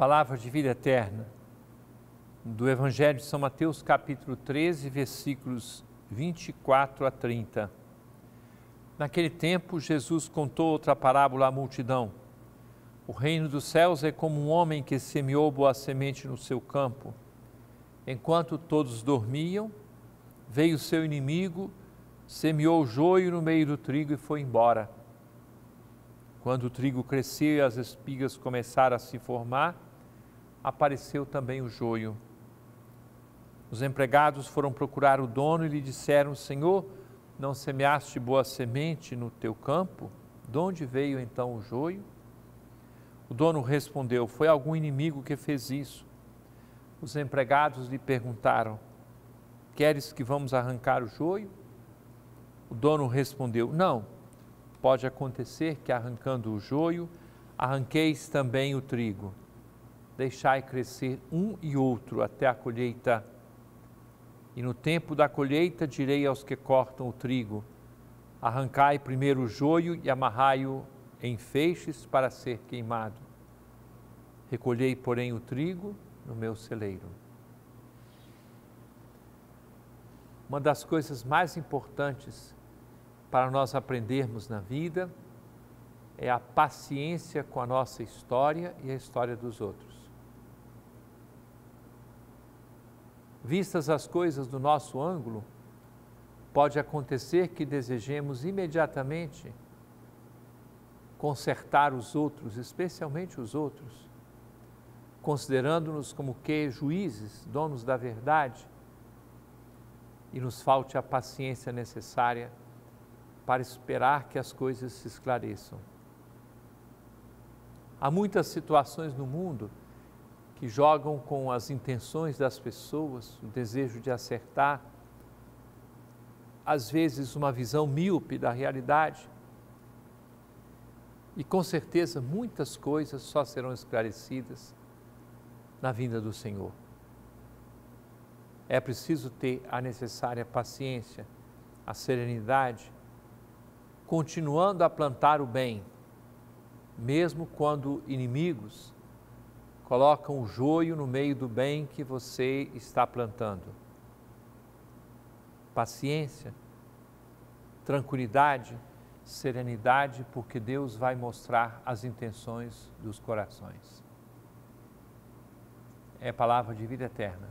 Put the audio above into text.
palavra de vida eterna do Evangelho de São Mateus, capítulo 13, versículos 24 a 30. Naquele tempo, Jesus contou outra parábola à multidão. O reino dos céus é como um homem que semeou boa semente no seu campo. Enquanto todos dormiam, veio seu inimigo, semeou o joio no meio do trigo e foi embora. Quando o trigo cresceu e as espigas começaram a se formar, apareceu também o joio. Os empregados foram procurar o dono e lhe disseram: Senhor, não semeaste boa semente no teu campo? De onde veio então o joio? O dono respondeu: Foi algum inimigo que fez isso. Os empregados lhe perguntaram: Queres que vamos arrancar o joio? O dono respondeu: Não, pode acontecer que arrancando o joio, arranqueis também o trigo deixai crescer um e outro até a colheita. E no tempo da colheita direi aos que cortam o trigo: Arrancai primeiro o joio e amarrai-o em feixes para ser queimado. Recolhei, porém, o trigo no meu celeiro. Uma das coisas mais importantes para nós aprendermos na vida é a paciência com a nossa história e a história dos outros. vistas as coisas do nosso ângulo, pode acontecer que desejemos imediatamente consertar os outros, especialmente os outros, considerando-nos como que juízes, donos da verdade, e nos falte a paciência necessária para esperar que as coisas se esclareçam. Há muitas situações no mundo que jogam com as intenções das pessoas, o desejo de acertar, às vezes uma visão míope da realidade. E com certeza muitas coisas só serão esclarecidas na vinda do Senhor. É preciso ter a necessária paciência, a serenidade, continuando a plantar o bem, mesmo quando inimigos colocam o joio no meio do bem que você está plantando. Paciência, tranquilidade, serenidade, porque Deus vai mostrar as intenções dos corações. É palavra de vida eterna.